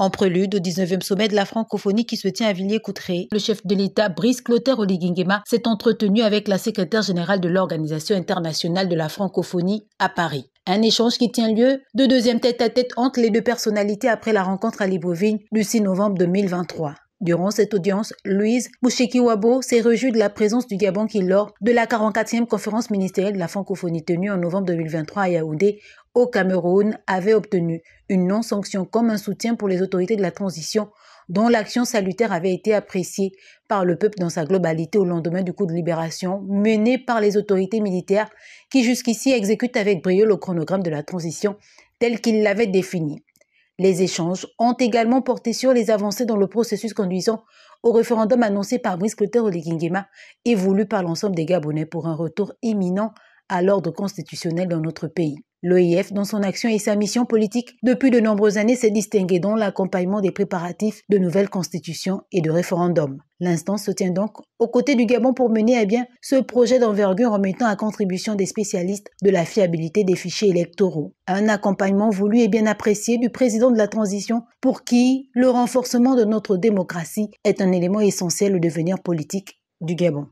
En prélude au 19e sommet de la francophonie qui se tient à Villiers-Coutray, le chef de l'État Brice Clotaire Oligingema s'est entretenu avec la secrétaire générale de l'Organisation internationale de la francophonie à Paris. Un échange qui tient lieu de deuxième tête-à-tête entre les deux personnalités après la rencontre à Libreville du 6 novembre 2023. Durant cette audience, Louise Mouchekiwabo s'est rejue de la présence du Gabon qui, lors de la 44e conférence ministérielle de la francophonie tenue en novembre 2023 à Yaoundé, au Cameroun avait obtenu une non-sanction comme un soutien pour les autorités de la transition dont l'action salutaire avait été appréciée par le peuple dans sa globalité au lendemain du coup de libération mené par les autorités militaires qui jusqu'ici exécutent avec brio le chronogramme de la transition tel qu'il l'avait défini. Les échanges ont également porté sur les avancées dans le processus conduisant au référendum annoncé par Brice Clotaire Oligingema et voulu par l'ensemble des Gabonais pour un retour imminent à l'ordre constitutionnel dans notre pays. L'OIF, dans son action et sa mission politique depuis de nombreuses années, s'est distingué dans l'accompagnement des préparatifs de nouvelles constitutions et de référendums. L'instance se tient donc aux côtés du Gabon pour mener à bien ce projet d'envergure en mettant à contribution des spécialistes de la fiabilité des fichiers électoraux. Un accompagnement voulu et bien apprécié du président de la transition pour qui le renforcement de notre démocratie est un élément essentiel au devenir politique du Gabon.